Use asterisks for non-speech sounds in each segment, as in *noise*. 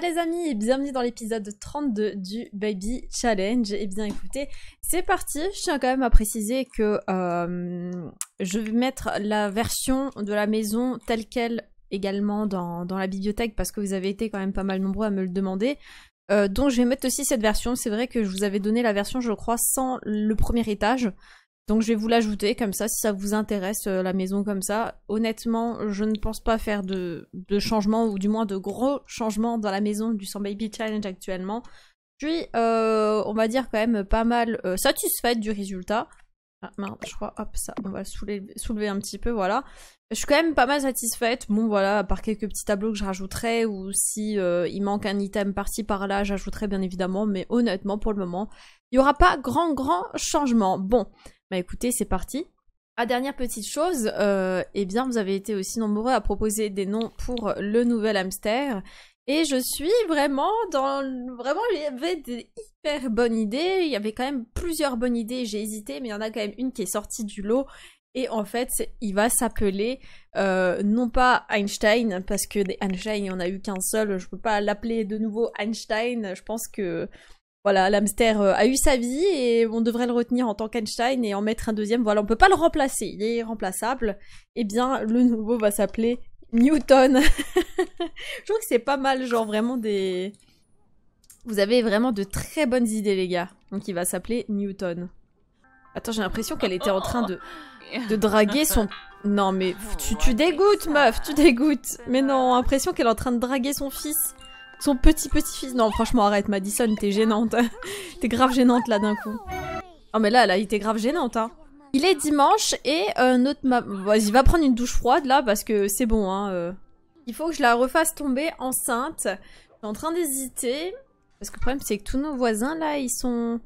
les amis et bienvenue dans l'épisode 32 du Baby Challenge. Et eh bien écoutez, c'est parti. Je tiens quand même à préciser que euh, je vais mettre la version de la maison telle qu'elle également dans, la bibliothèque parce que vous avez été quand même pas mal nombreux à me le demander. Euh, donc je vais mettre aussi cette version. C'est vrai que je vous avais donné la version je crois sans le premier étage. Donc je vais vous l'ajouter comme ça si ça vous intéresse euh, la maison comme ça. Honnêtement, je ne pense pas faire de, changements, changement ou du moins de gros changements dans la maison du 100 Baby Challenge actuellement. Je suis, euh, on va dire quand même pas mal euh, satisfaite du résultat. Ah, je crois, hop, ça, on va le soulever, un petit peu, voilà. Je suis quand même pas mal satisfaite, bon voilà, à part quelques petits tableaux que je rajouterai, ou si il manque un item parti par-là, j'ajouterai bien évidemment, mais honnêtement, pour le moment, il n'y aura pas grand grand changement. Bon, bah écoutez, c'est parti. Ah, dernière petite chose, euh, eh bien vous avez été aussi nombreux à proposer des noms pour le nouvel hamster. Et je suis vraiment dans... Vraiment, il y avait des hyper bonnes idées. Il y avait quand même plusieurs bonnes idées. J'ai hésité, mais il y en a quand même une qui est sortie du lot. Et en fait, il va s'appeler euh, non pas Einstein, parce que des Einstein, il n'y en a eu qu'un seul. Je ne peux pas l'appeler de nouveau Einstein. Je pense que voilà, l'hamster euh, a eu sa vie et on devrait le retenir en tant qu'Einstein et en mettre un deuxième. Voilà, on peut pas le remplacer, il est irremplaçable. Eh bien, le nouveau va s'appeler Newton. *laughs* Je trouve que c'est pas mal, genre vraiment des. Vous avez vraiment de très bonnes idées, les gars. Donc il va s'appeler Newton. Attends, j'ai l'impression qu'elle était en train de, de draguer son. Non, mais tu, tu dégoûtes, meuf, tu dégoûtes. Mais non, impression qu'elle est en train de draguer son fils. Son petit-petit-fils. Non, franchement, arrête, Madison, t'es gênante. *laughs* t'es grave gênante, là, d'un coup. Oh, mais là, là, il était grave gênante, hein. Il est dimanche et euh, notre maman... Vas-y, va prendre une douche froide, là, parce que c'est bon, hein. Euh. Il faut que je la refasse tomber enceinte. Je suis en train d'hésiter. Parce que le problème, c'est que tous nos voisins, là, ils sont...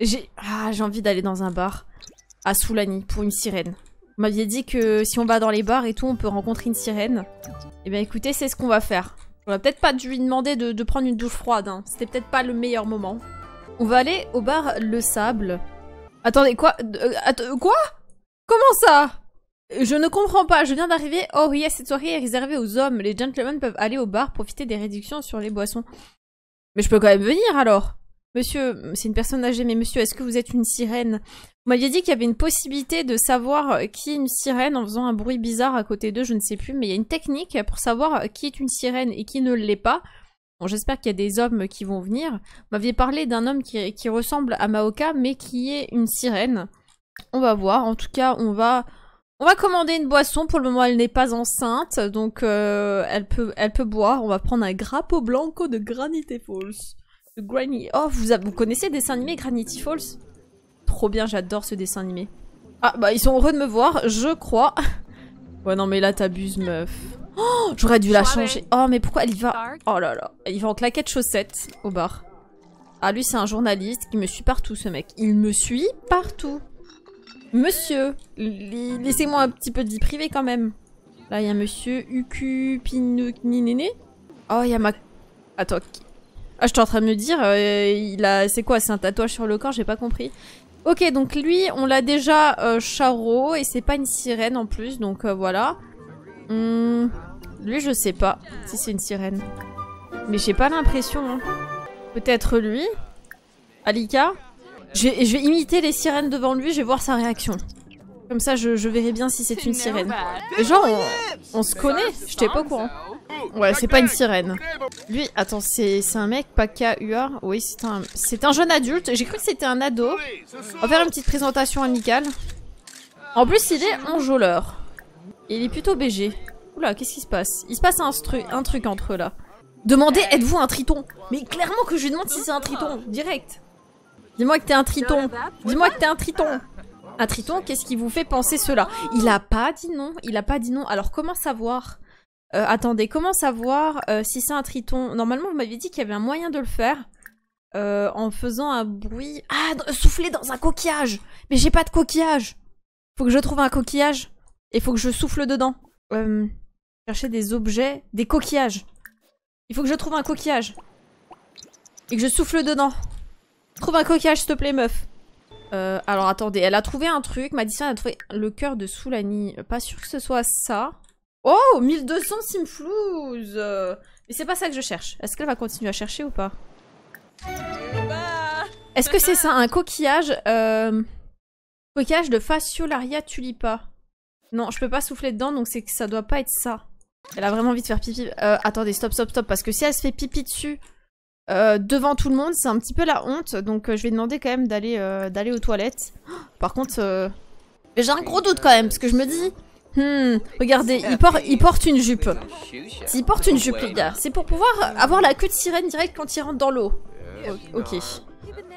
J'ai... Ah, j'ai envie d'aller dans un bar. À Soulani, pour une sirène. Vous m'aviez dit que si on va dans les bars et tout, on peut rencontrer une sirène. Eh bien, écoutez, c'est ce qu'on va faire. On va peut-être pas dû lui demander de, prendre une douche froide, hein. C'était peut-être pas le meilleur moment. On va aller au bar Le Sable. Attendez, quoi euh, euh, Quoi Comment ça Je ne comprends pas, je viens d'arriver. Oh oui, cette soirée est réservée aux hommes. Les gentlemen peuvent aller au bar profiter des réductions sur les boissons. Mais je peux quand même venir alors Monsieur, c'est une personne âgée, mais monsieur, est-ce que vous êtes une sirène vous m'aviez dit qu'il y avait une possibilité de savoir euh, qui est une sirène en faisant un bruit bizarre à côté d'eux, je ne sais plus, mais il y a une technique pour savoir euh, qui est une sirène et qui ne l'est pas. Bon, j'espère qu'il y a des hommes euh, qui vont venir. Vous m'aviez parlé d'un homme qui, ressemble à Maoka, mais qui est une sirène. On va voir. En tout cas, on va... On va commander une boisson. Pour le moment, elle n'est pas enceinte, donc elle, peut, elle peut boire. On va prendre un grappo blanco de Granite Falls. Granny. Oh, vous, vous connaissez des dessins animés Granite Falls trop bien, j'adore ce dessin animé. Ah bah ils sont heureux de me voir, je crois. *laughs* Ouais non mais là t'abuses meuf. Oh, J'aurais dû la changer. Oh mais pourquoi elle y va Oh là là, il va en claquette chaussettes au bar. Ah lui c'est un journaliste qui me suit partout ce mec. Il me suit partout. Monsieur, laissez-moi un petit peu de vie privée quand même. Là il y a monsieur Uku Oh il y a ma... Attends. Ah suis en train de me dire, euh, il a... c'est quoi C'est un tatouage sur le corps J'ai pas compris. Ok, donc lui, on l'a déjà euh, et c'est pas une sirène en plus, donc euh, voilà. Hmm, lui, je sais pas si c'est une sirène. Mais j'ai pas l'impression. Hein. Peut-être lui Alika je vais, imiter les sirènes devant lui, je vais voir sa réaction. Comme ça, je, verrai bien si c'est une sirène. Bah, genre, on, se connaît, je t'ai pas au courant. Hein. Ouais, c'est pas une sirène. Lui, attends, c'est un mec, Paka Uar. Oui, c'est un, jeune adulte. J'ai cru que c'était un ado. On va faire une petite présentation amicale. En plus, il est enjôleur. Il est plutôt BG. Oula, qu'est-ce qui se passe Il se passe un, un truc entre eux, là. Demandez, êtes-vous un triton Mais clairement que je lui demande si c'est un triton, direct. Dis-moi que t'es un triton. Dis-moi que t'es un triton. Un triton, qu'est-ce qui vous fait penser cela Il a pas dit non, il a pas dit non. Alors comment savoir euh, attendez, comment savoir euh, si c'est un triton Normalement, vous m'aviez dit qu'il y avait un moyen de le faire euh, en faisant un bruit. Ah, souffler dans un coquillage Mais j'ai pas de coquillage Faut que je trouve un coquillage et faut que je souffle dedans. chercher des objets, des coquillages. Il faut que je trouve un coquillage et que je souffle dedans. Trouve un coquillage, s'il te plaît, meuf. alors attendez, elle a trouvé un truc. Madison a trouvé le cœur de Soulani. Pas sûr que ce soit ça. Oh 1200 Simflouz Mais c'est pas ça que je cherche. Est-ce qu'elle va continuer à chercher ou pas bah. Est-ce que c'est ça un coquillage euh, Coquillage de Fasciolaria tulipa. Non, je peux pas souffler dedans, donc c'est que ça doit pas être ça. Elle a vraiment envie de faire pipi. Euh, attendez, stop, stop, stop, parce que si elle se fait pipi dessus euh, devant tout le monde, c'est un petit peu la honte, donc je vais demander quand même d'aller d'aller aux toilettes. Par contre, j'ai un gros doute quand même, parce que je me dis, Hmm, regardez, il, porte, porte une jupe. Il porte une jupe, les gars. C'est pour pouvoir avoir la queue de sirène direct quand il rentre dans l'eau. Ok.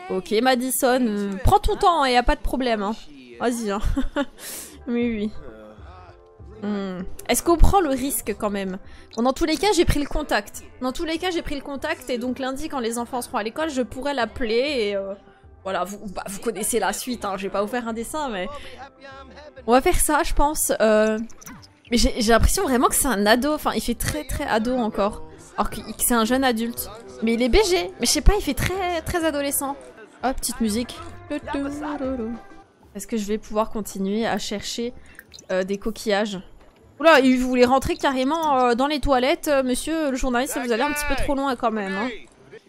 Ok, Madison, prends ton temps, il hein, n'y a pas de problème. Hein. Vas-y. Hein. *laughs* oui, oui. Hmm. Est-ce qu'on prend le risque quand même Dans tous les cas, j'ai pris le contact. Dans tous les cas, j'ai pris le contact et donc lundi, quand les enfants seront à l'école, je pourrais l'appeler et... Euh, voilà, vous, bah, vous connaissez la suite, hein, je vais pas vous faire un dessin, mais... On va faire ça, je pense. Euh, mais j'ai l'impression vraiment que c'est un ado, enfin il fait très très ado encore. Alors que c'est un jeune adulte. Mais il est BG, mais je sais pas, il fait très très adolescent. Oh, petite musique. Est-ce que je vais pouvoir continuer à chercher euh, des coquillages Oula, il voulait rentrer carrément euh, dans les toilettes, monsieur le journaliste, vous allez un petit peu trop loin quand même. Hein.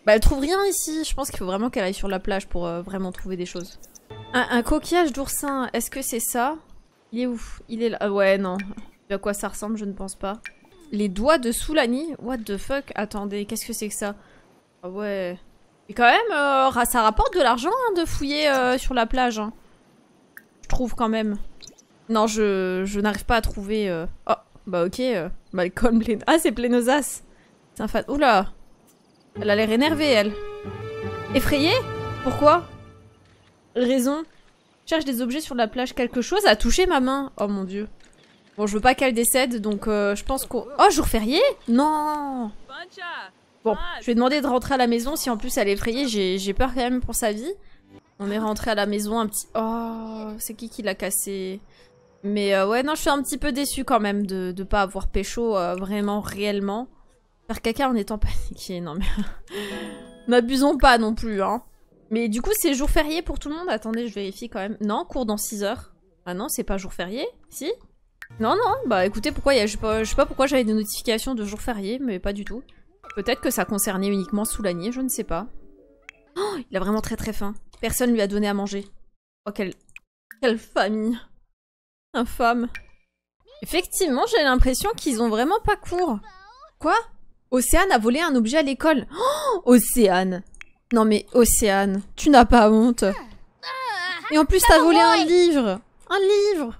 Bah elle trouve rien ici, je pense qu'il faut vraiment qu'elle aille sur la plage pour euh, vraiment trouver des choses. Un, coquillage d'oursin, est-ce que c'est ça Il est où Il est là, ah ouais non. À quoi ça ressemble, je ne pense pas. Les doigts de Soulani What the fuck Attendez, qu'est-ce que c'est que ça Ah ouais... Et quand même, euh, ça rapporte de l'argent hein, de fouiller euh, sur la plage. Hein. Je trouve quand même. Non, je, je n'arrive pas à trouver... Oh, bah ok, Malcolm... Ah, c'est Plenosas. C'est un fan... Oula elle a l'air énervée, elle. Effrayée Pourquoi Raison. Cherche des objets sur la plage. Quelque chose a touché ma main. Oh mon dieu. Bon, je veux pas qu'elle décède, donc euh, je pense qu'on... Oh, jour férié Non Bon, je vais demander de rentrer à la maison. Si en plus elle est effrayée, j'ai peur quand même pour sa vie. On est rentré à la maison un petit... Oh, c'est qui qui l'a cassé Mais euh, ouais, non, je suis un petit peu déçue quand même de ne pas avoir pécho euh, vraiment, réellement. Faire caca en étant paniqué, non mais... N'abusons *laughs* pas non plus, hein. Mais du coup, c'est jour férié pour tout le monde Attendez, je vérifie quand même. Non, cours dans 6 heures. Ah non, c'est pas jour férié Si Non, non, bah écoutez, pourquoi y a... je, sais pas, pourquoi j'avais des notifications de jour férié, mais pas du tout. Peut-être que ça concernait uniquement Soulanier, je ne sais pas. Oh, il a vraiment très très faim. Personne lui a donné à manger. Oh, quelle... Quelle famille Infâme. Effectivement, j'ai l'impression qu'ils ont vraiment pas cours. Quoi Océane a volé un objet à l'école. Oh Océane. Non mais Océane, tu n'as pas honte. Et en plus t'as volé un livre. Un livre.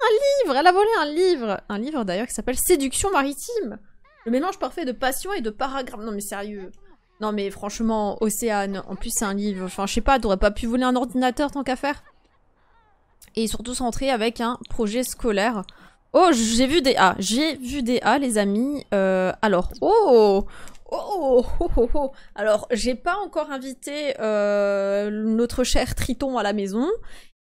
Un livre. Elle a volé un livre. Un livre d'ailleurs qui s'appelle Séduction maritime. Le mélange parfait de passion et de paragraphe. Non mais sérieux. Non mais franchement, Océane, en plus c'est un livre. Enfin je sais pas, t'aurais pas pu voler un ordinateur tant qu'à faire. Et surtout s'entrer avec un projet scolaire. Oh, j'ai vu des A. J'ai vu des A, les amis. Euh, alors, oh Oh, oh, oh, oh, Alors, j'ai pas encore invité euh, notre cher Triton à la maison.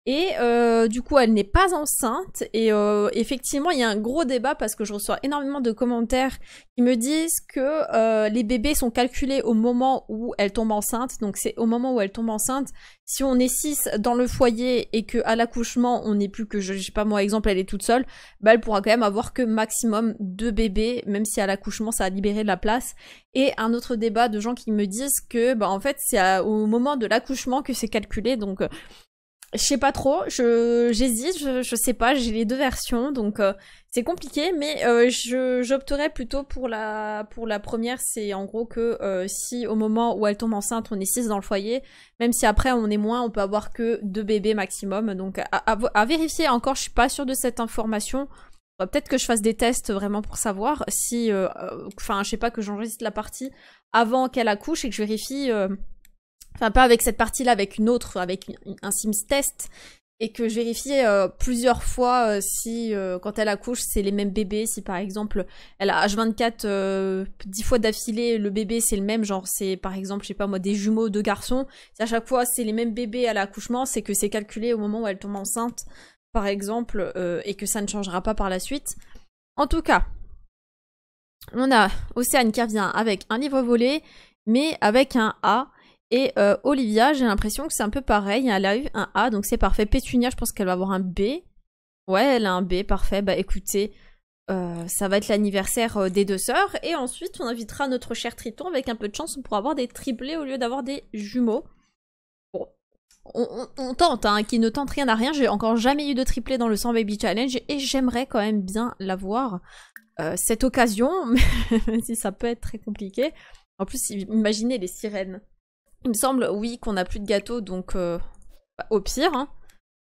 Et euh, du coup, elle n'est pas enceinte. Et euh, effectivement, il y a un gros débat parce que je reçois énormément de commentaires qui me disent que euh, les bébés sont calculés au moment où elle tombe enceinte. Donc c'est au moment où elle tombe enceinte. Si on est 6 dans le foyer et que à l'accouchement, on n'est plus que, je, sais pas moi, exemple, elle est toute seule, bah elle pourra quand même avoir que maximum deux bébés, même si à l'accouchement, ça a libéré de la place. Et un autre débat de gens qui me disent que, bah en fait, c'est au moment de l'accouchement que c'est calculé. Donc je sais pas trop, je j'hésite, je, je, sais pas, j'ai les deux versions, donc euh, c'est compliqué, mais euh, je j'opterais plutôt pour la pour la première, c'est en gros que euh, si au moment où elle tombe enceinte, on est six dans le foyer, même si après on est moins, on peut avoir que deux bébés maximum, donc à, vérifier. Encore, je suis pas sûre de cette information. Bah, peut-être que je fasse des tests vraiment pour savoir si, enfin, je sais pas que j'enregistre la partie avant qu'elle accouche et que je vérifie enfin pas avec cette partie-là, avec une autre, avec un Sims test, et que je vérifiais euh, plusieurs fois euh, si euh, quand elle accouche c'est les mêmes bébés, si par exemple elle a H24 10 fois d'affilée le bébé c'est le même, genre c'est par exemple je sais pas moi des jumeaux deux garçons, si à chaque fois c'est les mêmes bébés à l'accouchement, c'est que c'est calculé au moment où elle tombe enceinte par exemple et que ça ne changera pas par la suite. En tout cas, on a Océane qui revient avec un livre volé mais avec un A et euh, Olivia, j'ai l'impression que c'est un peu pareil. Elle a eu un A, donc c'est parfait. Pétunia, je pense qu'elle va avoir un B. Ouais, elle a un B, parfait. Bah écoutez, euh, ça va être l'anniversaire euh, des deux sœurs. Et ensuite, on invitera notre cher Triton. Avec un peu de chance, on avoir des triplés au lieu d'avoir des jumeaux. Bon, on, tente, hein, qui ne tente rien à rien. J'ai encore jamais eu de triplé dans le 100 Baby Challenge et j'aimerais quand même bien l'avoir. cette occasion, *laughs* même si ça peut être très compliqué. En plus, imaginez les sirènes. Il me semble, oui, qu'on n'a plus de gâteau, donc euh, bah, au pire, hein.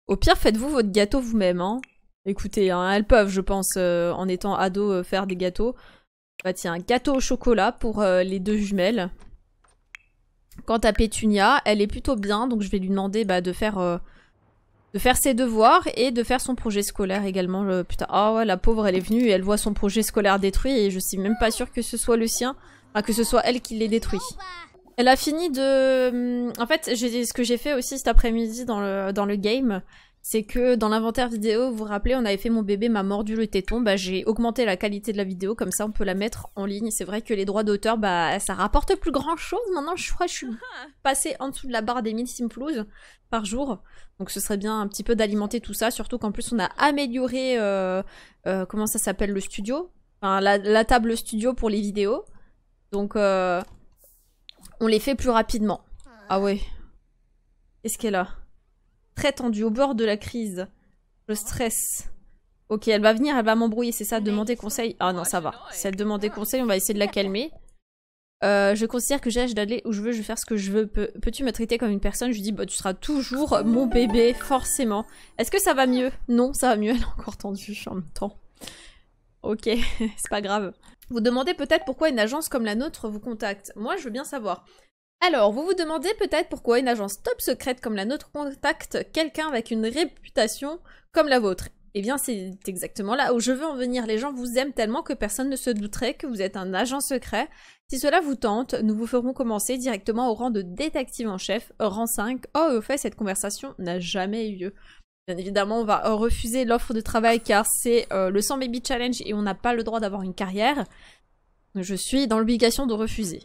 Au pire, faites-vous votre gâteau vous-même, hein. Écoutez, hein, elles peuvent, je pense, euh, en étant ado, euh, faire des gâteaux. Bah tiens, gâteau au chocolat pour les deux jumelles. Quant à Pétunia, elle est plutôt bien, donc je vais lui demander bah, de faire... de faire ses devoirs et de faire son projet scolaire également. Putain, ah ouais, la pauvre, elle est venue et elle voit son projet scolaire détruit et je suis même pas sûre que ce soit le sien, enfin, que ce soit elle qui l'ait détruit. Elle a fini de... Hum, en fait, ce que j'ai fait aussi cet après-midi dans le, dans le game, c'est que dans l'inventaire vidéo, vous vous rappelez, on avait fait mon bébé m'a mordu le téton, bah j'ai augmenté la qualité de la vidéo, comme ça on peut la mettre en ligne. C'est vrai que les droits d'auteur, bah ça rapporte plus grand chose. Maintenant, je crois que je suis *laughs* passé en dessous de la barre des 1000 simples par jour. Donc ce serait bien un petit peu d'alimenter tout ça, surtout qu'en plus on a amélioré, euh, euh, comment ça s'appelle, le studio, enfin, la, table studio pour les vidéos. Donc... Euh, on les fait plus rapidement. Ah ouais. Qu'est-ce qu'elle a Très tendue, au bord de la crise. Le stress. Ok, elle va venir, elle va m'embrouiller, c'est ça, demander conseil. Ah non, ça va. Si elle demander conseil, on va essayer de la calmer. Euh, je considère que j'ai l'âge d'aller où je veux, je vais faire ce que je veux. Peux-tu me traiter comme une personne Je lui dis, bah tu seras toujours mon bébé, forcément. Est-ce que ça va mieux Non, ça va mieux, elle est encore tendue en même temps. Ok, *laughs* c'est pas grave. Vous demandez peut-être pourquoi une agence comme la nôtre vous contacte. Moi, je veux bien savoir. Alors, vous vous demandez peut-être pourquoi une agence top secrète comme la nôtre contacte quelqu'un avec une réputation comme la vôtre. Eh bien, c'est exactement là où je veux en venir. Les gens vous aiment tellement que personne ne se douterait que vous êtes un agent secret. Si cela vous tente, nous vous ferons commencer directement au rang de détective en chef, rang 5. Oh, au fait, cette conversation n'a jamais eu lieu. Bien évidemment, on va euh, refuser l'offre de travail car c'est euh, le 100 Baby Challenge et on n'a pas le droit d'avoir une carrière. Je suis dans l'obligation de refuser.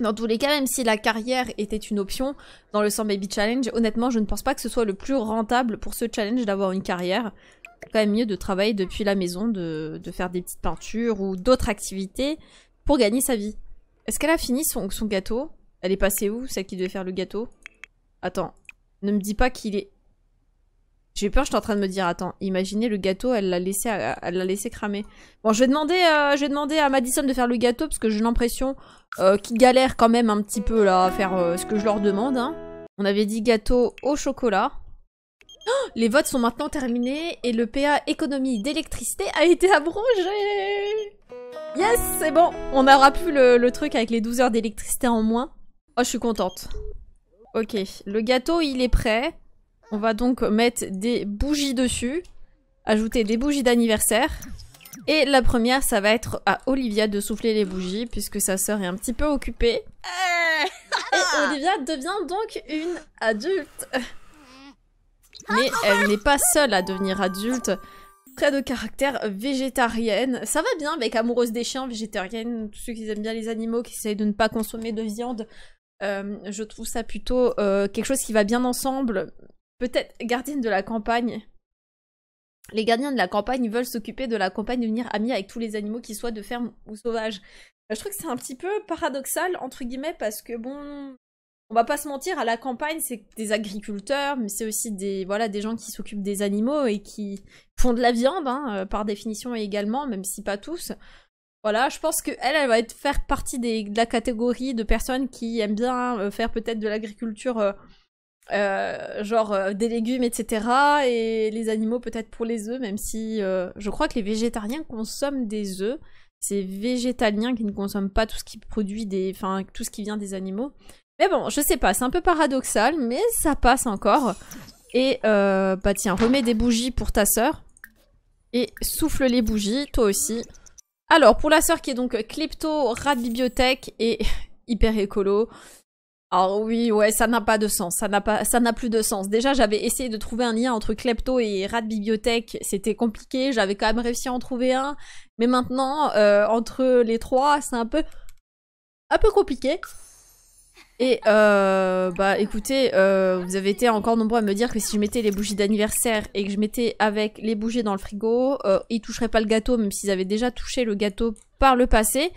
Dans tous les cas, même si la carrière était une option dans le 100 Baby Challenge, honnêtement, je ne pense pas que ce soit le plus rentable pour ce challenge d'avoir une carrière. C'est quand même mieux de travailler depuis la maison, de, faire des petites peintures ou d'autres activités pour gagner sa vie. Est-ce qu'elle a fini son, son gâteau Elle est passée où, celle qui devait faire le gâteau Attends, ne me dis pas qu'il est j'ai peur, je suis en train de me dire, attends, imaginez le gâteau, elle l'a laissé, cramer. Bon, euh, je vais demander, à Madison de faire le gâteau parce que j'ai l'impression qu'il euh, qu'ils galèrent quand même un petit peu là à faire euh, ce que je leur demande. Hein. On avait dit gâteau au chocolat. Oh, les votes sont maintenant terminés et le PA économie d'électricité a été abrogé Yes, c'est bon On aura plus le, le truc avec les 12 heures d'électricité en moins. Oh, je suis contente. Ok, le gâteau, il est prêt. On va donc mettre des bougies dessus, ajouter des bougies d'anniversaire. Et la première, ça va être à Olivia de souffler les bougies, puisque sa sœur est un petit peu occupée. Euh. Et ah. Olivia devient donc une adulte. Mais elle n'est pas seule à devenir adulte. Près de caractère végétarienne. Ça va bien avec amoureuse des chiens, végétarienne, tous ceux qui aiment bien les animaux, qui essayent de ne pas consommer de viande. Euh, je trouve ça plutôt euh, quelque chose qui va bien ensemble, Peut-être gardienne de la campagne. Les gardiens de la campagne veulent s'occuper de la campagne, devenir amis avec tous les animaux, qu'ils soient de ferme ou sauvages. Euh, je trouve que c'est un petit peu paradoxal, entre guillemets, parce que bon, on va pas se mentir, à la campagne, c'est des agriculteurs, mais c'est aussi des, voilà, des gens qui s'occupent des animaux et qui font de la viande, hein, euh, par définition également, même si pas tous. Voilà, je pense que elle va être, faire partie des, de la catégorie de personnes qui aiment bien euh, faire peut-être de l'agriculture euh, genre euh, des légumes, etc. Et les animaux peut-être pour les œufs, même si euh, je crois que les végétariens consomment des œufs. C'est végétaliens qui ne consomment pas tout ce qui produit des, enfin tout ce qui vient des animaux. Mais bon, je sais pas, c'est un peu paradoxal, mais ça passe encore. Et bah tiens, remets des bougies pour ta sœur et souffle les bougies, toi aussi. Alors pour la sœur qui est donc klepto, rat bibliothèque et *laughs* hyper écolo. Ah oui, ouais, ça n'a pas de sens, ça n'a pas, ça n'a plus de sens. Déjà, j'avais essayé de trouver un lien entre klepto et rat bibliothèque, c'était compliqué. J'avais quand même réussi à en trouver un, mais maintenant, euh, entre les trois, c'est un peu, un peu compliqué. Et euh, bah écoutez, euh, vous avez été encore nombreux à me dire que si je mettais les bougies d'anniversaire et que je mettais avec les bougies dans le frigo, euh, ils toucheraient pas le gâteau, même s'ils avaient déjà touché le gâteau par le passé.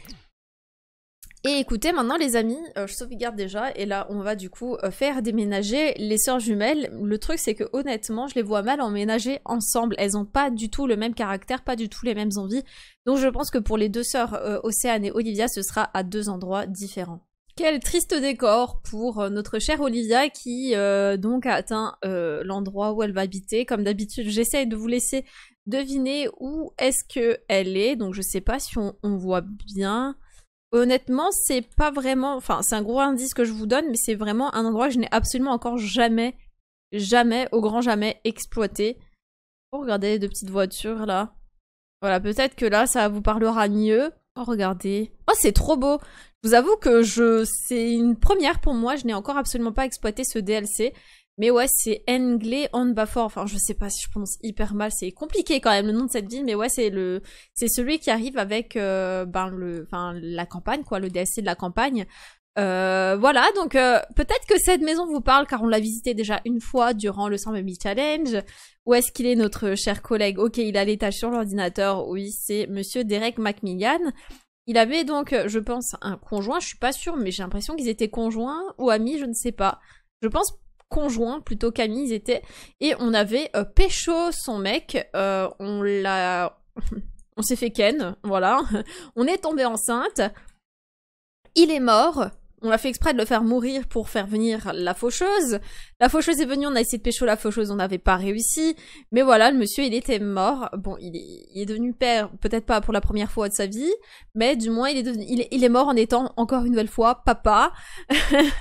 Et écoutez, maintenant les amis, euh, je sauvegarde déjà et là on va du coup euh, faire déménager les sœurs jumelles. Le truc c'est que honnêtement, je les vois mal emménager ensemble. Elles ont pas du tout le même caractère, pas du tout les mêmes envies. Donc je pense que pour les deux sœurs euh, Océane et Olivia, ce sera à deux endroits différents. Quel triste décor pour notre chère Olivia qui donc a atteint l'endroit où elle va habiter. Comme d'habitude, j'essaye de vous laisser deviner où est-ce que elle est. Donc je sais pas si on voit bien. Honnêtement, c'est pas vraiment. Enfin, c'est un gros indice que je vous donne, mais c'est vraiment un endroit que je n'ai absolument encore jamais, jamais, au grand jamais exploité. Oh, regardez les deux petites voitures là. Voilà, peut-être que là, ça vous parlera mieux. Oh, regardez. Oh, c'est trop beau. Je vous avoue que je, c'est une première pour moi. Je n'ai encore absolument pas exploité ce DLC. Mais ouais, c'est Englé Bafor. Enfin, je sais pas si je prononce hyper mal. C'est compliqué quand même le nom de cette ville, mais ouais, c'est le, c'est celui qui arrive avec euh, ben le, enfin la campagne quoi, le DSC de la campagne. Euh, voilà, donc euh, peut-être que cette maison vous parle car on l'a visitée déjà une fois durant le 100 Baby Challenge. Où est-ce qu'il est notre cher collègue Ok, il a l'étage sur l'ordinateur. Oui, c'est Monsieur Derek Macmillan. Il avait donc, je pense, un conjoint. Je suis pas sûre, mais j'ai l'impression qu'ils étaient conjoints ou amis, je ne sais pas. Je pense conjoint, plutôt qu'amis étaient. Et on avait euh, son mec, euh, on l'a... *laughs* on s'est fait ken, voilà. *laughs* on est tombé enceinte. Il est mort, on a fait exprès de le faire mourir pour faire venir la faucheuse. La faucheuse est venue, on a essayé de pécho la faucheuse, on n'avait pas réussi. Mais voilà, le monsieur, il était mort. Bon, il est, il est devenu père, peut-être pas pour la première fois de sa vie, mais du moins, il est, devenu, il, est mort en étant encore une nouvelle fois papa, *laughs*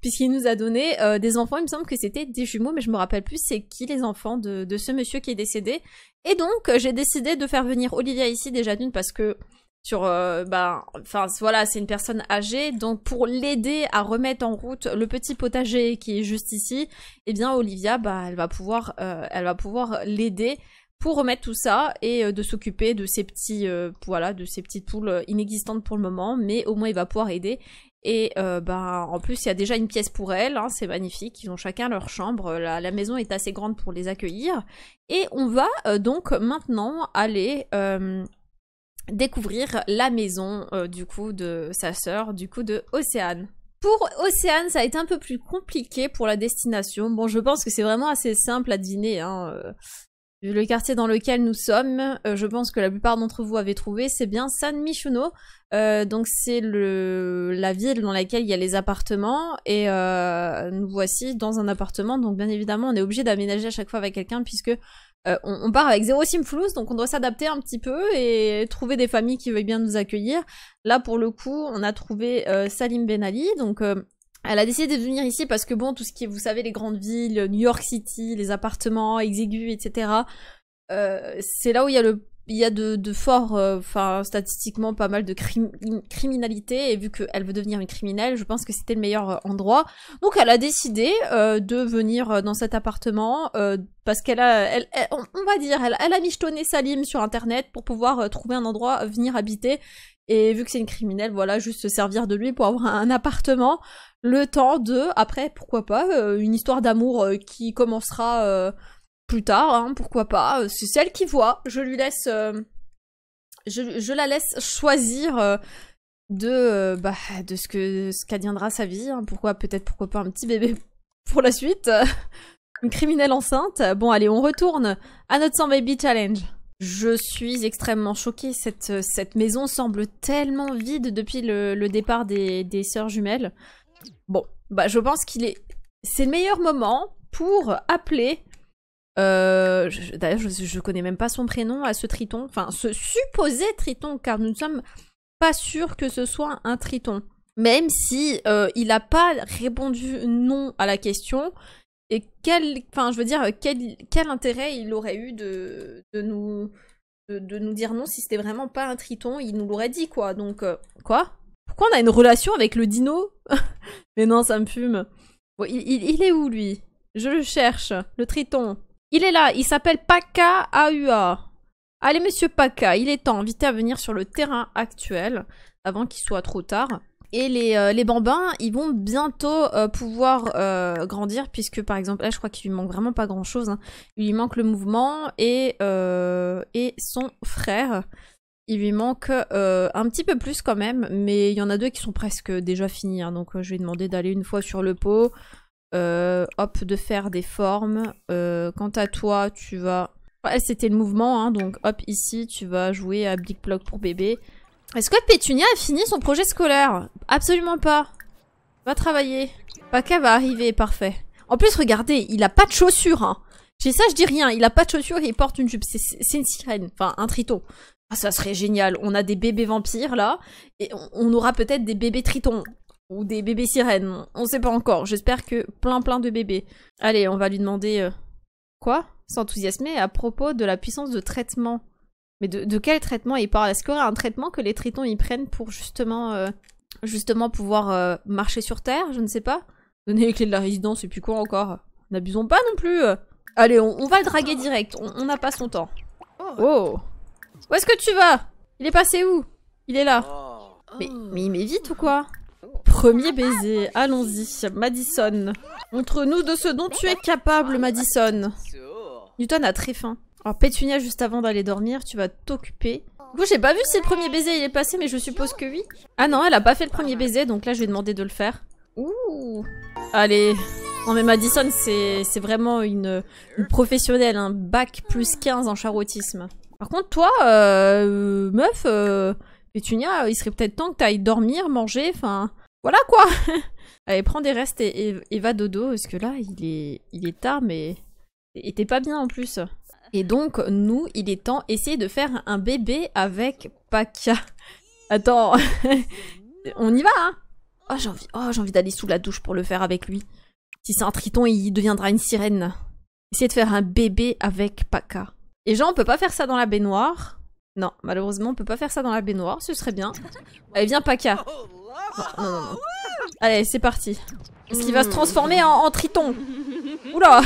puisqu'il nous a donné euh, des enfants. Il me semble que c'était des jumeaux, mais je me rappelle plus c'est qui les enfants de, de ce monsieur qui est décédé. Et donc, j'ai décidé de faire venir Olivia ici déjà d'une parce que sur euh, bah, enfin voilà c'est une personne âgée donc pour l'aider à remettre en route le petit potager qui est juste ici eh bien Olivia bah elle va pouvoir euh, elle va pouvoir l'aider pour remettre tout ça et euh, de s'occuper de ces petits euh, voilà de ces petites poules inexistantes pour le moment mais au moins il va pouvoir aider et bah en plus il y a déjà une pièce pour elle hein, c'est magnifique ils ont chacun leur chambre la, la, maison est assez grande pour les accueillir et on va donc maintenant aller découvrir la maison euh, du coup de sa sœur, du coup de Océane. Pour Océane, ça a été un peu plus compliqué pour la destination. Bon, je pense que c'est vraiment assez simple à dîner. Hein, vu euh, le quartier dans lequel nous sommes, euh, je pense que la plupart d'entre vous avez trouvé, c'est bien San Michuno. donc c'est la ville dans laquelle il y a les appartements et nous voici dans un appartement. Donc bien évidemment, on est obligé d'aménager à chaque fois avec quelqu'un puisque euh, on, part avec zéro Simflouz, donc on doit s'adapter un petit peu et trouver des familles qui veulent bien nous accueillir. Là, pour le coup, on a trouvé euh, Salim Ben Ali, donc euh, elle a décidé de venir ici parce que bon, tout ce qui est, vous savez, les grandes villes, New York City, les appartements exiguës, etc., c'est là où il y a le il y a de, de fort, euh, enfin statistiquement pas mal de crim criminalité et vu qu'elle veut devenir une criminelle, je pense que c'était le meilleur euh, endroit. Donc elle a décidé euh, de venir dans cet appartement parce qu'elle a, elle, on va dire, elle, elle a michetonné Salim sur internet pour pouvoir trouver un endroit venir habiter et vu que c'est une criminelle, voilà, juste se servir de lui pour avoir un appartement, le temps de, après pourquoi pas, une histoire d'amour qui commencera plus tard, hein, pourquoi pas. Euh, c'est celle qui voit. Je lui laisse. Euh, je, la laisse choisir euh, de, bah, de ce que ce qu'adviendra sa vie. Hein. pourquoi peut-être pourquoi pas un petit bébé *laughs* pour la suite. Une *laughs* criminelle enceinte. Bon allez, on retourne à notre 100 baby challenge. Je suis extrêmement choquée. Cette, cette maison semble tellement vide depuis le, le départ des, des sœurs jumelles. Bon, bah je pense qu'il est. C'est le meilleur moment pour appeler euh, d'ailleurs, je, ne connais même pas son prénom à ce triton, enfin ce supposé triton, car nous ne sommes pas sûrs que ce soit un triton. Même si euh, il n'a pas répondu non à la question, et quel, enfin je veux dire, quel, quel intérêt il aurait eu de, de nous, de, nous dire non si c'était vraiment pas un triton, il nous l'aurait dit quoi. Donc euh, quoi Pourquoi on a une relation avec le dino *laughs* Mais non, ça me fume. il est où lui Je le cherche, le triton. Il est là, il s'appelle Paka Aua. Allez, monsieur Paka, il est temps, Invité à venir sur le terrain actuel, avant qu'il soit trop tard. Et les, euh, les, bambins, ils vont bientôt euh, pouvoir euh, grandir, puisque par exemple, là je crois qu'il lui manque vraiment pas grand chose. Hein. Il lui manque le mouvement et, et son frère. Il lui manque un petit peu plus quand même, mais il y en a deux qui sont presque déjà finis. Hein. donc je vais demander d'aller une fois sur le pot, euh, hop, de faire des formes. Euh, quant à toi, tu vas... Ouais, c'était le mouvement, hein, donc hop, ici, tu vas jouer à Big Block pour bébé. Est-ce que Pétunia a fini son projet scolaire Absolument pas. Va travailler. Paca va arriver, parfait. En plus, regardez, il a pas de chaussures, hein. J'ai ça, je dis rien. Il a pas de chaussures et il porte une jupe. C'est une sirène, enfin, un triton. Ah, ça serait génial. On a des bébés vampires, là. Et on aura peut-être des bébés tritons. Ou des bébés sirènes, on sait pas encore. J'espère que plein plein de bébés. Allez, on va lui demander... Euh, quoi S'enthousiasmer à propos de la puissance de traitement. Mais de, quel traitement il parle Est-ce qu'il y aura un traitement que les tritons y prennent pour justement, euh, justement pouvoir euh, marcher sur Terre Je ne sais pas. Donner les clés de la résidence et puis quoi encore N'abusons pas non plus Allez, on, va le draguer direct, on n'a pas son temps. Oh. oh Où est-ce que tu vas Il est passé où Il est là. Oh. Mais, mais il m'évite ou quoi Premier baiser, allons-y. Madison. Entre nous de ce dont tu es capable, Madison. Newton a très faim. Alors Pétunia, juste avant d'aller dormir, tu vas t'occuper. Du coup, j'ai pas vu si le premier baiser il est passé, mais je suppose que oui. Ah non, elle a pas fait le premier baiser, donc là je vais demander de le faire. Ouh Allez Non mais Madison, c'est vraiment une, professionnelle, un bac plus 15 en charotisme. Par contre, toi, euh, meuf, euh, Tunia, ah, il serait peut-être temps que t'ailles dormir, manger, enfin... Voilà quoi *laughs* Allez, prends des restes et, va dodo, parce que là, il est, il est tard, mais... Et t'es pas bien en plus. Et donc, nous, il est temps d'essayer de faire un bébé avec Paca. *laughs* Attends, *laughs* on y va, hein Oh, j'ai envie, oh, envie d'aller sous la douche pour le faire avec lui. Si c'est un triton, il deviendra une sirène. Essayer de faire un bébé avec Paca. Et genre, on peut pas faire ça dans la baignoire. Non, malheureusement, on peut pas faire ça dans la baignoire, ce serait bien. Allez, viens, Paka. Allez, c'est parti. Est-ce qu'il va se transformer en, triton Oula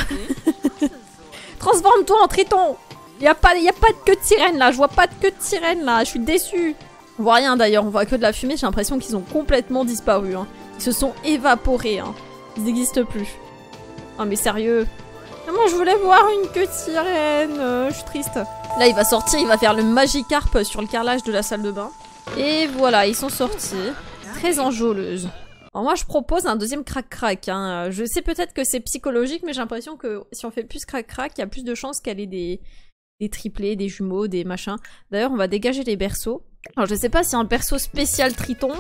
*laughs* Transforme-toi en triton Y'a pas, y a pas de queue de sirène là, je vois pas de queue de sirène là, je suis déçue. On voit rien d'ailleurs, on voit que de la fumée, j'ai l'impression qu'ils ont complètement disparu. Hein. Ils se sont évaporés, hein. ils n'existent plus. Ah mais sérieux Moi je voulais voir une queue de sirène, euh, je suis triste. Là, il va sortir, il va faire le Magikarp sur le carrelage de la salle de bain. Et voilà, ils sont sortis. Très enjôleuse. Alors moi, je propose un deuxième crack-crack. Hein. Je sais peut-être que c'est psychologique, mais j'ai l'impression que si on fait plus crack-crack, il y a plus de chances qu'elle ait des, des triplés, des jumeaux, des machins. D'ailleurs, on va dégager les berceaux. Alors, je sais pas si un berceau spécial Triton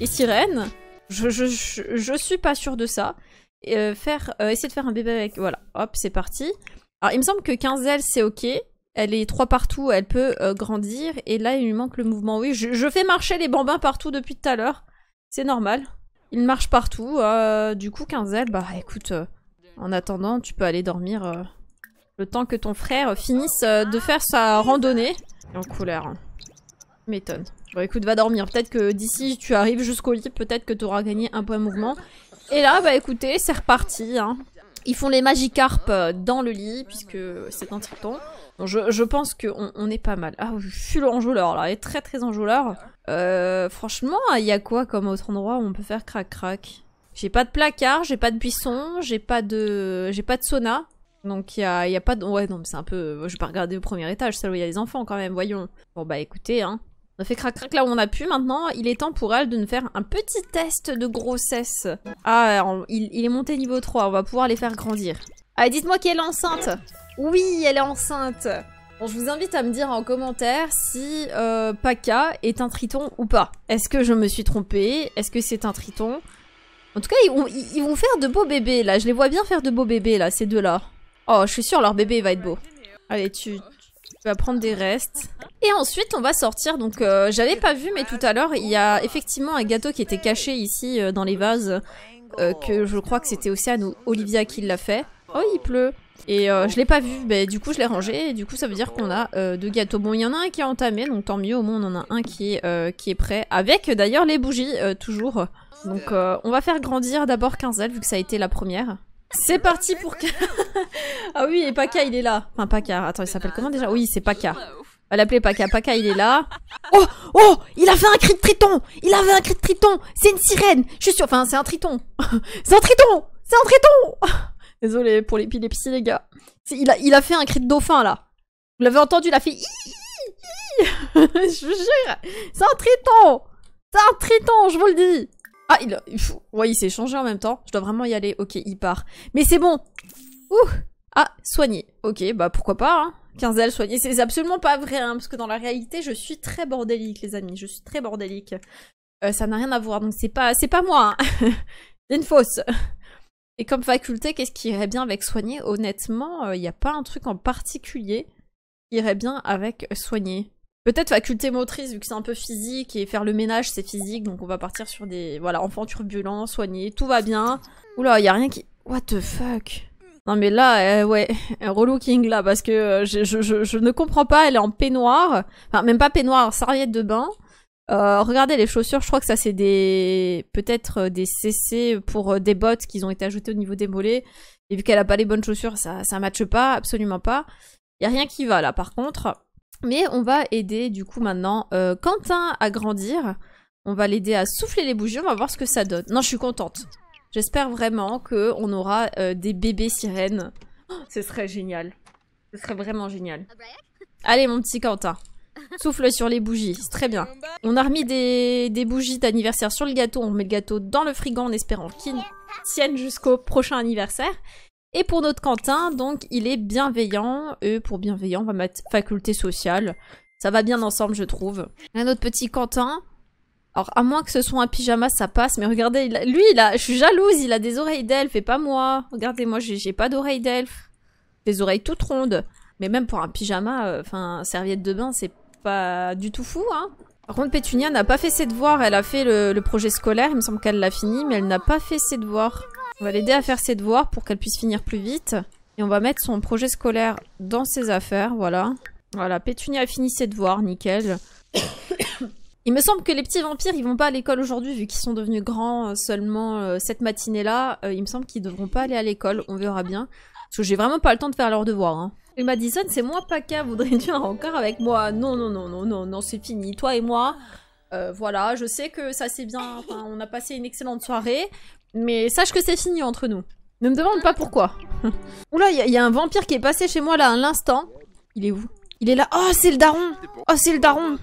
et Sirène. Je, je, suis pas sûre de ça. Essayez euh, faire, euh, essayer de faire un bébé avec... Voilà, hop, c'est parti. Alors, il me semble que 15 ailes, c'est ok. Elle est trois partout, elle peut euh, grandir. Et là, il lui manque le mouvement. Oui, je, fais marcher les bambins partout depuis tout à l'heure. C'est normal. Ils marchent partout. Euh, du coup, Quinzel, bah écoute, euh, en attendant, tu peux aller dormir le temps que ton frère finisse de faire sa randonnée. en couleur. Hein. M'étonne. Bon, écoute, va dormir. Peut-être que d'ici, tu arrives jusqu'au lit. Peut-être que tu auras gagné un point mouvement. Et là, bah écoutez, c'est reparti. Hein. Ils font les magicarpes euh, dans le lit, puisque c'est un triton. je, pense qu'on on est pas mal. Ah, je suis l'enjôleur, là. Il est très très enjôleur. Euh, franchement, il y a quoi comme autre endroit où on peut faire crac-crac J'ai pas de placard, j'ai pas de buisson, j'ai pas de... j'ai pas de sauna. Donc il y a, y a pas de... Ouais, non, mais c'est un peu... Je vais pas regarder au premier étage, celle où il y a les enfants, quand même, voyons. Bon bah écoutez, hein. On a fait crac-crac là où on a pu, maintenant il est temps pour elle de nous faire un petit test de grossesse. Ah, il, est monté niveau 3, on va pouvoir les faire grandir. Ah, dites-moi qu'elle est enceinte Oui, elle est enceinte Bon, je vous invite à me dire en commentaire si euh, Paca est un triton ou pas. Est-ce que je me suis trompée Est-ce que c'est un triton En tout cas, ils vont, faire de beaux bébés là, je les vois bien faire de beaux bébés là, ces deux-là. Oh, je suis sûre leur bébé va être beau. Allez, tu, va prendre des restes. Et ensuite, on va sortir. Donc, euh, j'avais pas vu, mais tout à l'heure, il y a effectivement un gâteau qui était caché ici euh, dans les vases. Euh, que je crois que c'était à nous Olivia qui l'a fait. Oh, il pleut. Et je l'ai pas vu, mais du coup, je l'ai rangé. Et du coup, ça veut dire qu'on a deux gâteaux. Bon, il y en a un qui est entamé, donc tant mieux. Au moins, on en a un qui est, qui est prêt. Avec d'ailleurs les bougies, toujours. Donc, on va faire grandir d'abord Quinzel, vu que ça a été la première. C'est parti pour... ah oui, et Paka, il est là. Enfin, Paka, attends, il s'appelle comment déjà Oui, c'est Paka. On va l'appeler Paka. Paka, il est là. Oh Oh Il a fait un cri de triton Il avait un cri de triton C'est une sirène Je suis sûre... Enfin, c'est un triton *laughs* C'est un triton C'est un triton *laughs* Désolé pour l'épilepsie, les gars. Il a, il a fait un cri de dauphin, là. Vous l'avez entendu, il a fait... *laughs* je vous jure C'est un triton C'est un triton, je vous le dis ah, il, s'est changé en même temps. Je dois vraiment y aller. Ok, il part. Mais c'est bon Ouh Ah, soigner Ok, bah pourquoi pas, hein. 15 ailes c'est absolument pas vrai, hein, parce que dans la réalité, je suis très bordélique, les amis. Je suis très bordélique. Euh, ça n'a rien à voir, donc c'est pas, c'est pas moi. Hein. *laughs* une fausse. Et comme faculté, qu'est-ce qui irait bien avec soigner Honnêtement, euh, il n'y a pas un truc en particulier qui irait bien avec soigner. Peut-être faculté motrice, vu que c'est un peu physique, et faire le ménage, c'est physique, donc on va partir sur des... Voilà, enfants turbulents, soignés, tout va bien. Oula, y a rien qui... What the fuck Non mais là, euh, ouais ouais, *laughs* relooking là, parce que euh, je, je, je, ne comprends pas, elle est en peignoir. Enfin, même pas peignoir, serviette de bain. Euh, regardez les chaussures, je crois que ça c'est des... Peut-être des CC pour des bottes qui ont été ajoutées au niveau des mollets. Et vu qu'elle a pas les bonnes chaussures, ça, ça matche pas, absolument pas. Y a rien qui va là, par contre... Mais on va aider du coup maintenant euh, Quentin à grandir. On va l'aider à souffler les bougies, on va voir ce que ça donne. Non, je suis contente. J'espère vraiment qu'on aura euh, des bébés sirènes. Oh, ce serait génial. Ce serait vraiment génial. Allez mon petit Quentin, souffle sur les bougies, c'est très bien. On a remis des, bougies d'anniversaire sur le gâteau, on met le gâteau dans le frigo en espérant qu'il tienne jusqu'au prochain anniversaire. Et pour notre Quentin, donc, il est bienveillant. Et pour bienveillant, on va mettre faculté sociale. Ça va bien ensemble, je trouve. Un autre petit Quentin. Alors, à moins que ce soit un pyjama, ça passe. Mais regardez, lui, il a... je suis jalouse. Il a des oreilles d'elfe et pas moi. Regardez, moi, j'ai pas d'oreilles d'elfe. Des oreilles toutes rondes. Mais même pour un pyjama, euh, enfin, serviette de bain, c'est pas du tout fou, hein. Par contre, Pétunia n'a pas fait ses devoirs. Elle a fait le projet scolaire. Il me semble qu'elle l'a fini, mais elle n'a pas fait ses devoirs. On va l'aider à faire ses devoirs pour qu'elle puisse finir plus vite. Et on va mettre son projet scolaire dans ses affaires, voilà. Voilà, Pétunia a fini ses devoirs, nickel. *coughs* Il me semble que les petits vampires, ils vont pas à l'école aujourd'hui, vu qu'ils sont devenus grands euh, seulement euh, cette matinée-là. Euh, il me semble qu'ils devront pas aller à l'école, on verra bien. Parce que j'ai vraiment pas le temps de faire leurs devoirs. Hein. Et Madison, c'est moi, Paca, voudrais-tu *laughs* un encore avec moi Non, non, non, non, non, non, c'est fini. Toi et moi, euh, voilà, je sais que ça c'est bien. on a passé une excellente soirée, mais sache que c'est fini entre nous. Ne me demande pas pourquoi. *laughs* Oula, il y, a un vampire qui est passé chez moi là à l'instant. Il est où Il est là. Oh, c'est le daron Oh, c'est le daron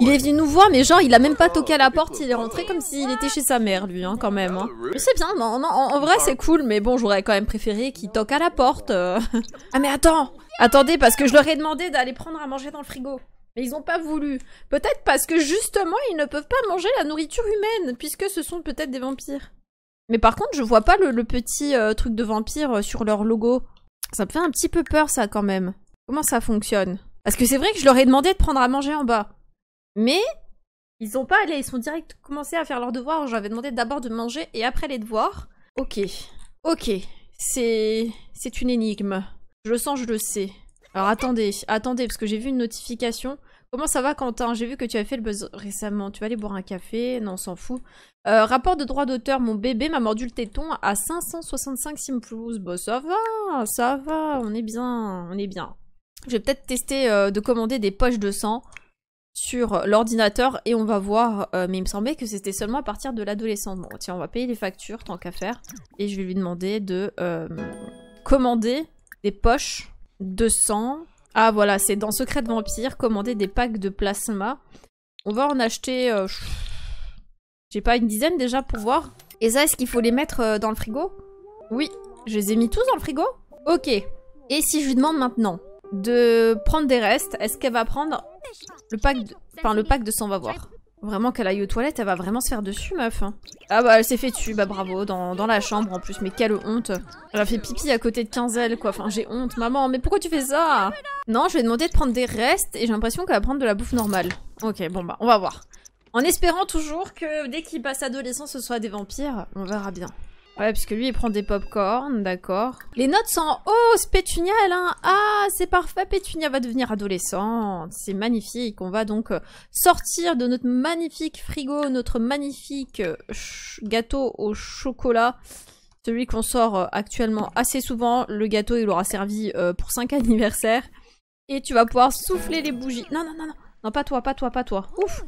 Il est venu nous voir, mais genre, il a même pas toqué à la porte, il est rentré comme s'il était chez sa mère, lui, hein, quand même. C'est hein. bien, en, vrai, c'est cool, mais bon, j'aurais quand même préféré qu'il toque à la porte. Euh. *laughs* Ah, mais attends Attendez, parce que je leur ai demandé d'aller prendre à manger dans le frigo. Mais ils n'ont pas voulu. Peut-être parce que justement, ils ne peuvent pas manger la nourriture humaine, puisque ce sont peut-être des vampires. Mais par contre, je vois pas le, petit euh, truc de vampire euh, sur leur logo. Ça me fait un petit peu peur, ça, quand même. Comment ça fonctionne Parce que c'est vrai que je leur ai demandé de prendre à manger en bas. Mais ils ont pas allé, ils sont direct commencé à faire leurs devoirs. J'avais demandé d'abord de manger et après les devoirs. Ok, ok, c'est c'est une énigme. Je le sens, je le sais. Alors attendez, attendez, parce que j'ai vu une notification. Comment ça va Quentin J'ai vu que tu avais fait le buzz récemment. Tu vas aller boire un café Non, on s'en fout. Euh, rapport de droit d'auteur, mon bébé m'a mordu le téton à 565 Simplus. Bon, ça va, ça va, on est bien, on est bien. Je vais peut-être tester euh, de commander des poches de sang sur l'ordinateur et on va voir. Euh, mais il me semblait que c'était seulement à partir de l'adolescence. Bon, tiens, on va payer les factures, tant qu'à faire. Et je vais lui demander de commander des poches 200. Ah voilà, c'est dans Secret Vampire, commander des packs de plasma. On va en acheter, euh, j'ai pas, une dizaine déjà pour voir. Et ça, est-ce qu'il faut les mettre euh, dans le frigo Oui, je les ai mis tous dans le frigo Ok. Et si je lui demande maintenant de prendre des restes, est-ce qu'elle va prendre le pack de... Enfin, le pack de 100, on va voir. Vraiment qu'elle aille aux toilettes, elle va vraiment se faire dessus, meuf. Hein. Ah bah elle s'est fait dessus, bah bravo, dans, la chambre en plus, mais quelle honte. Elle a fait pipi à côté de Quinzel, quoi. Enfin, j'ai honte, maman, mais pourquoi tu fais ça Non, je vais demander de prendre des restes et j'ai l'impression qu'elle va prendre de la bouffe normale. Ok, bon bah, on va voir. En espérant toujours que dès qu'il passe adolescent, ce soit des vampires, on verra bien. Ouais, puisque lui, il prend des pop-corn, d'accord. Les notes sont en hausse, Pétunia, hein Ah, c'est parfait, Pétunia va devenir adolescente. C'est magnifique. On va donc euh, sortir de notre magnifique frigo, notre magnifique euh, gâteau au chocolat. Celui qu'on sort euh, actuellement assez souvent. Le gâteau, il aura servi pour 5 *laughs* anniversaires. Et tu vas pouvoir souffler les bougies. Non, non, non, non. pas toi, pas toi, pas toi. Ouf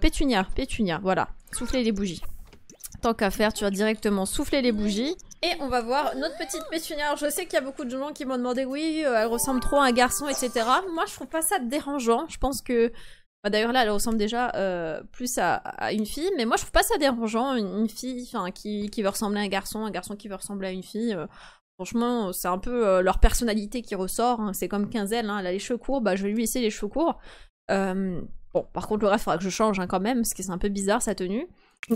Pétunia, Pétunia, voilà. Souffler les bougies. Tant qu'à faire, tu vas directement souffler les bougies. Et on va voir notre petite pétunière. je sais qu'il y a beaucoup de gens qui m'ont demandé, oui, euh, elle ressemble trop à un garçon, etc. Moi, je trouve pas ça dérangeant. Je pense que... Bah, d'ailleurs, là, elle ressemble déjà euh, plus à, une fille. Mais moi, je trouve pas ça dérangeant, une, fille qui, qui veut ressembler à un garçon, un garçon qui veut ressembler à une fille. Euh. Franchement, c'est un peu leur personnalité qui ressort. Hein. C'est comme Quinzel, hein. elle a les cheveux courts, bah, je vais lui laisser les cheveux courts. bon, par contre, le reste, il faudra que je change hein, quand même, parce que c'est un peu bizarre sa tenue.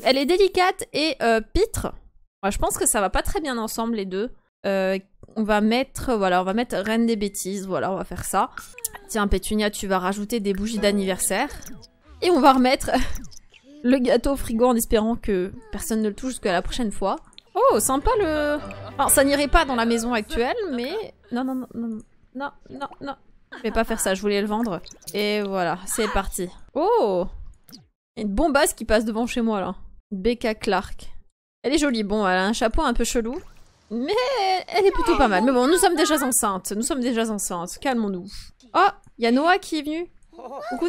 Elle est délicate et euh, pitre. Moi, je pense que ça va pas très bien ensemble les deux. Euh, on va mettre, voilà, on va mettre Reine des bêtises, voilà, on va faire ça. Tiens, Pétunia, tu vas rajouter des bougies d'anniversaire. Et on va remettre *laughs* le gâteau au frigo en espérant que personne ne le touche jusqu'à la prochaine fois. Oh, sympa le... alors ça n'irait pas dans la maison actuelle, mais... Non, non, non, non, non, non, non. Je vais pas faire ça, je voulais le vendre. Et voilà, c'est parti. Oh une bombasse qui passe devant chez moi là. Becca Clark. Elle est jolie, bon, elle a un chapeau un peu chelou. Mais elle est plutôt pas mal. Mais bon, nous sommes déjà enceintes. Nous sommes déjà enceintes. Calmons-nous. Oh, il y a Noah qui est venu.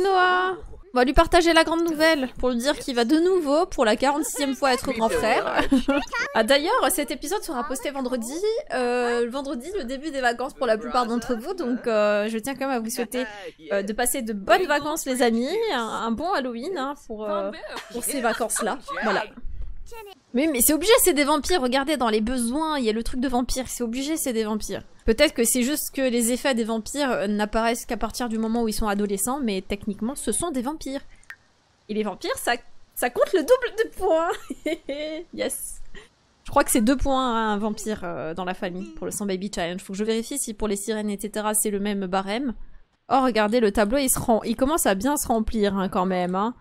Noah On va lui partager la grande nouvelle pour lui dire qu'il va de nouveau, pour la 46e fois, être grand frère. ah, D'ailleurs, cet épisode sera posté vendredi, le euh, vendredi, le début des vacances pour la plupart d'entre vous, donc euh, je tiens quand même à vous souhaiter euh, de passer de bonnes vacances, les amis, un, bon Halloween hein, pour, pour ces vacances-là. Voilà. Mais, mais c'est obligé, c'est des vampires. Regardez, dans les besoins, il y a le truc de vampire. C'est obligé, c'est des vampires. Peut-être que c'est juste que les effets des vampires euh, n'apparaissent qu'à partir du moment où ils sont adolescents, mais techniquement, ce sont des vampires. Et les vampires, ça, ça compte le double de points. *laughs* yes. Je crois que c'est deux points un vampire euh, dans la famille pour le 100 Baby Challenge. Faut que je vérifie si pour les sirènes, etc., c'est le même barème. Oh, regardez, le tableau, il, se rend... il commence à bien se remplir hein, quand même. Hein.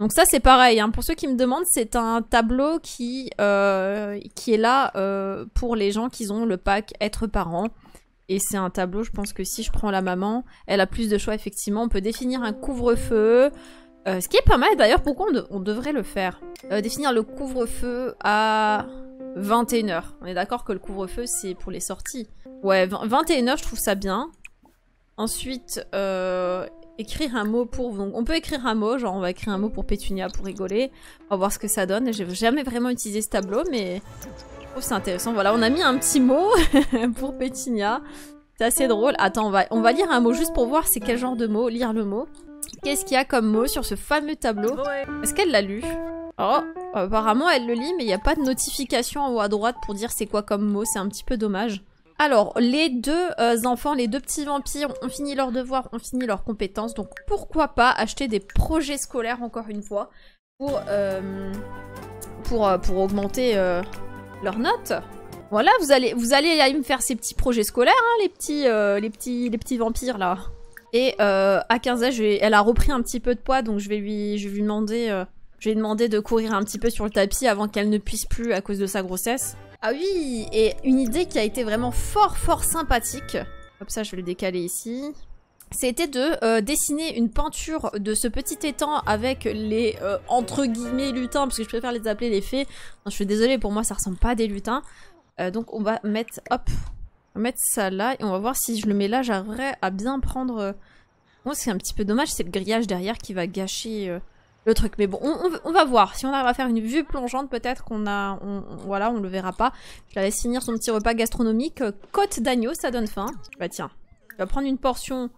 Donc ça c'est pareil, hein. pour ceux qui me demandent, c'est un tableau qui, euh, qui est là euh, pour les gens qui ont le pack être parent. Et c'est un tableau, je pense que si je prends la maman, elle a plus de choix effectivement. On peut définir un couvre-feu, euh, ce qui est pas mal d'ailleurs, pourquoi on, devrait le faire Définir le couvre-feu à 21h. On est d'accord que le couvre-feu c'est pour les sorties. Ouais, 21h je trouve ça bien. Ensuite, écrire un mot pour... Donc on peut écrire un mot, genre on va écrire un mot pour Pétunia pour rigoler. On va voir ce que ça donne. J'ai jamais vraiment utilisé ce tableau, mais je trouve c'est intéressant. Voilà, on a mis un petit mot *laughs* pour Pétunia. C'est assez drôle. Attends, on va, on va lire un mot juste pour voir c'est quel genre de mot, lire le mot. Qu'est-ce qu'il y a comme mot sur ce fameux tableau Est-ce qu'elle l'a lu Oh, apparemment elle le lit, mais il n'y a pas de notification en haut à droite pour dire c'est quoi comme mot, c'est un petit peu dommage. Alors, les deux euh, enfants, les deux petits vampires ont fini leurs devoirs, ont fini leurs compétences. Donc, pourquoi pas acheter des projets scolaires, encore une fois, pour, euh, euh, pour, augmenter leurs notes voilà, vous allez, vous allez aller me faire ces petits projets scolaires, hein, les, petits, petits, les petits vampires là. Et à 15 ans, elle a repris un petit peu de poids, donc je vais lui, je lui demander, je vais lui demander de courir un petit peu sur le tapis avant qu'elle ne puisse plus à cause de sa grossesse. Ah oui Et une idée qui a été vraiment fort fort sympathique. Hop, ça je vais le décaler ici c'était de euh, dessiner une peinture de ce petit étang avec les euh, entre guillemets lutins, parce que je préfère les appeler les fées. je suis désolée, pour moi ça ressemble pas à des lutins. Euh, donc on va mettre, hop, mettre ça là, et on va voir si je le mets là, j'arriverai à bien prendre... Moi c'est un petit peu dommage, c'est le grillage derrière qui va gâcher le truc. Mais bon, on, va voir. Si on arrive à faire une vue plongeante, peut-être qu'on a... On, voilà, on le verra pas. Je la laisse finir son petit repas gastronomique. Côte d'agneau, ça donne faim. Bah tiens, tu vas prendre une portion.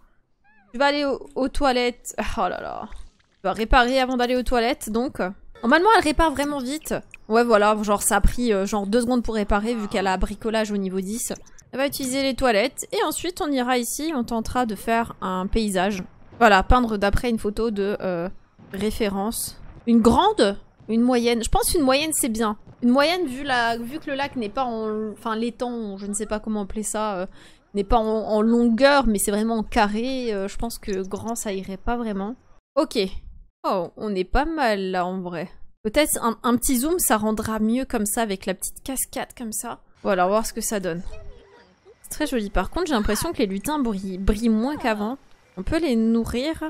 Tu vas aller aux, toilettes. *laughs* Oh là là. Tu vas réparer avant d'aller aux toilettes, donc... Normalement, elle répare vraiment vite. Ouais, voilà, genre ça a pris euh, genre deux secondes pour réparer vu qu'elle a bricolage au niveau 10. Elle va utiliser les toilettes et ensuite on ira ici, on tentera de faire un paysage. Voilà, peindre d'après une photo de... Euh, Référence. Une grande Une moyenne Je pense une moyenne c'est bien. Une moyenne vu, la, vu que le lac n'est pas en... Enfin l'étang, je ne sais pas comment appeler ça, euh, n'est pas en, longueur mais c'est vraiment en carré. Euh, je pense que grand ça irait pas vraiment. Ok. Oh, on est pas mal là en vrai. Peut-être un, petit zoom ça rendra mieux comme ça avec la petite cascade comme ça. Voilà, on voir ce que ça donne. C'est très joli. Par contre j'ai l'impression que les lutins brillent moins qu'avant. On peut les nourrir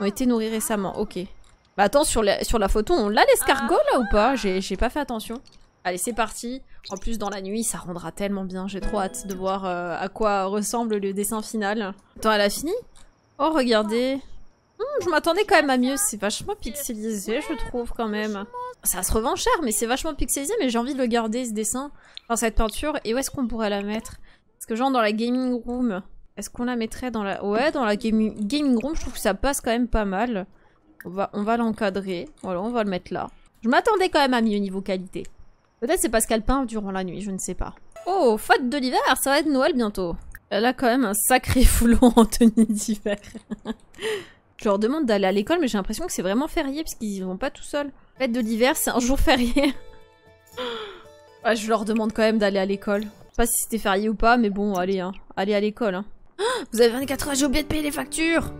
ont été nourris récemment, ok. Bah attends, sur la, photo, on l'a l'escargot là ou pas J'ai pas fait attention. Allez, c'est parti. En plus, dans la nuit, ça rendra tellement bien. J'ai trop hâte de voir euh, à quoi ressemble le dessin final. Attends, elle a fini Oh, regardez. Hmm, je m'attendais quand même à mieux. C'est vachement pixelisé, je trouve, quand même. Ça se revend cher, mais c'est vachement pixelisé. Mais j'ai envie de le garder, ce dessin. dans cette peinture. Et où est-ce qu'on pourrait la mettre Parce que genre, dans la gaming room... Est-ce qu'on la mettrait dans la... Ouais, dans la gaming, gaming room, je trouve que ça passe quand même pas mal. On va, on va l'encadrer. Voilà, on va le mettre là. Je m'attendais quand même à mieux niveau qualité. Peut-être c'est parce qu'elle peint durant la nuit, je ne sais pas. Oh, fête de l'hiver, ça va être Noël bientôt. Elle a quand même un sacré *laughs* foulon en tenue d'hiver. je leur demande d'aller à l'école, mais j'ai l'impression que c'est vraiment férié, puisqu'ils y vont pas tout seuls. Fête de l'hiver, c'est un jour férié. *laughs* je leur demande quand même d'aller à l'école. Je sais pas si c'était férié ou pas, mais bon, allez, hein. allez à l'école. Hein. Vous avez 24 heures, j'ai oublié de payer les factures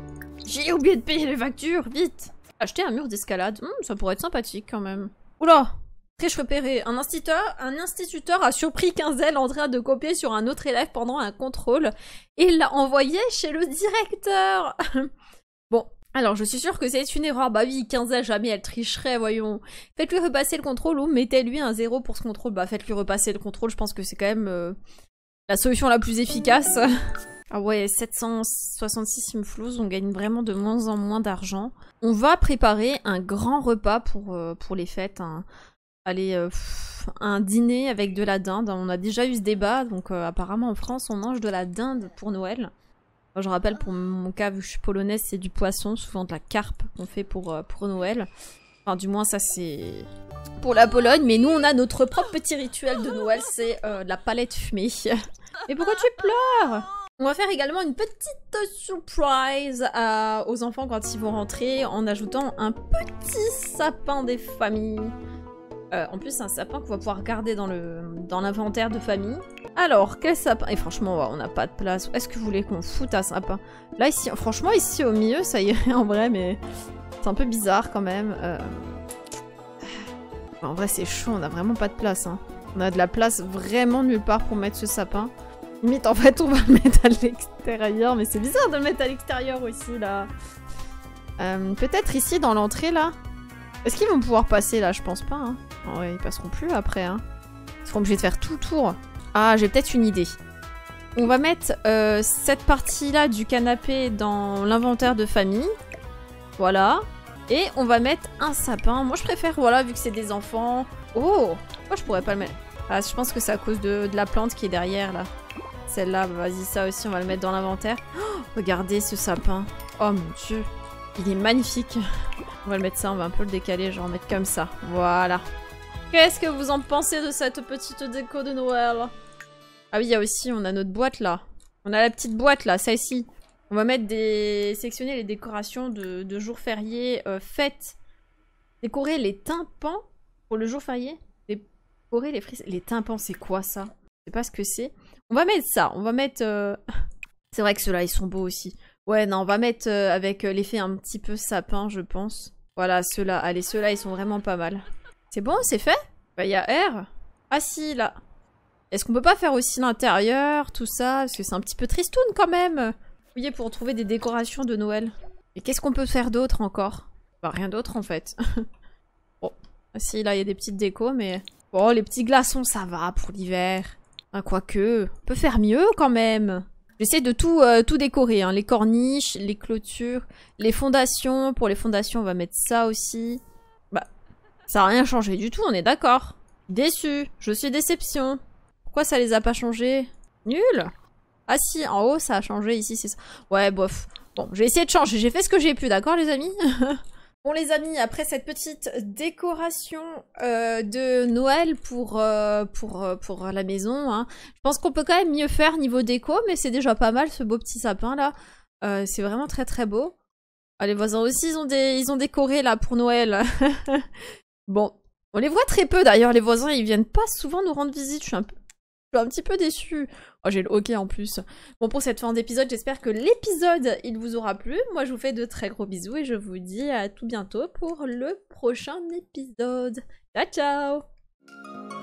J'ai oublié de payer les factures, vite Acheter un mur d'escalade, hmm, ça pourrait être sympathique quand même. Oula Triche repérée. Un instituteur, a surpris Quinzel en train de copier sur un autre élève pendant un contrôle et l'a envoyé chez le directeur *laughs* Bon, alors, je suis sûre que c'est une erreur. Bah oui, Quinzel, jamais, elle tricherait, voyons. Faites-lui repasser le contrôle ou mettez-lui un zéro pour ce contrôle. Bah, faites-lui repasser le contrôle, je pense que c'est quand même euh, la solution la plus efficace. *laughs* Ah ouais, 766 inflows, on gagne vraiment de moins en moins d'argent. On va préparer un grand repas pour, euh, pour les fêtes. Hein. Allez, euh, un dîner avec de la dinde. On a déjà eu ce débat, donc euh, apparemment en France, on mange de la dinde pour Noël. je rappelle, pour mon cas, vu je suis polonaise, c'est du poisson, souvent de la carpe qu'on fait pour, pour Noël. Enfin, du moins, ça c'est pour la Pologne, mais nous on a notre propre petit rituel de Noël, c'est la palette fumée. Mais *laughs* pourquoi tu pleures on va faire également une petite surprise euh, aux enfants quand ils vont rentrer en ajoutant un petit sapin des familles. Euh, en plus, c'est un sapin qu'on va pouvoir garder dans l'inventaire de famille. Alors, quel sapin Et franchement, on n'a pas de place. Est-ce que vous voulez qu'on foute un sapin Là, ici, franchement, ici au milieu, ça irait *laughs* en vrai, mais c'est un peu bizarre quand même. Euh. En vrai, c'est chaud, on n'a vraiment pas de place. Hein. On a de la place vraiment nulle part pour mettre ce sapin. Limite, en fait, on va le mettre à l'extérieur, mais c'est bizarre de le mettre à l'extérieur aussi, là. Euh, peut-être ici, dans l'entrée, là. Est-ce qu'ils vont pouvoir passer, là Je pense pas, hein. Ah ouais, ils passeront plus, après, hein. Ils seront obligés de faire tout tour. Ah, j'ai peut-être une idée. On va mettre euh, cette partie-là du canapé dans l'inventaire de famille. Voilà. Et on va mettre un sapin. Moi, je préfère, voilà, vu que c'est des enfants... Oh Moi, je pourrais pas le mettre. Ah, je pense que c'est à cause de la plante qui est derrière, là. Celle-là, bah, vas-y, ça aussi, on va le mettre dans l'inventaire. Oh, regardez ce sapin. Oh mon dieu. Il est magnifique. On va le mettre ça, on va un peu le décaler, genre mettre comme ça. Voilà. Qu'est-ce que vous en pensez de cette petite déco de Noël Ah oui, il y a aussi, on a notre boîte là. On a la petite boîte là, ça ici. On va mettre des... sectionner les décorations de, de jours fériés, euh, fête. Décorer les tympans pour le jour férié. Décorer les frises. Les tympans, c'est quoi ça Je sais pas ce que c'est. On va mettre ça, on va mettre... Euh, *laughs* c'est vrai que ceux-là, ils sont beaux aussi. Ouais, non, on va mettre euh, avec euh, l'effet un petit peu sapin, je pense. Voilà, ceux-là. Allez, ceux-là, ils sont vraiment pas mal. C'est bon, c'est fait Bah, il y a R. Ah si, là. Est-ce qu'on peut pas faire aussi l'intérieur, tout ça Parce que c'est un petit peu tristoun, quand même. Vous pour trouver des décorations de Noël. Et qu'est-ce qu'on peut faire d'autre, encore Bah, rien d'autre, en fait. *laughs* bon. Ah si, là, il y a des petites décos, mais... Bon, oh, les petits glaçons, ça va, pour l'hiver. Hein, quoique, on peut faire mieux quand même. J'essaie de tout, euh, tout décorer, hein. les corniches, les clôtures, les fondations. Pour les fondations, on va mettre ça aussi. Bah, ça n'a rien changé du tout, on est d'accord. Déçu, je suis déception. Pourquoi ça les a pas changés Nul Ah si, en haut ça a changé, ici c'est ça. Ouais, bof. Bon, j'ai essayé de changer, j'ai fait ce que j'ai pu, d'accord les amis *laughs* Bon les amis, après cette petite décoration euh, de Noël pour, euh, pour, euh, pour la maison, hein, je pense qu'on peut quand même mieux faire niveau déco, mais c'est déjà pas mal ce beau petit sapin là. c'est vraiment très très beau. Ah, les voisins aussi, ils ont, ils ont décoré là pour Noël. *laughs* bon, on les voit très peu d'ailleurs, les voisins, ils viennent pas souvent nous rendre visite, je suis un, je suis un petit peu déçue. Oh, j'ai le hockey en plus. Bon, pour cette fin d'épisode, j'espère que l'épisode, il vous aura plu. Moi, je vous fais de très gros bisous et je vous dis à tout bientôt pour le prochain épisode. Ciao, ciao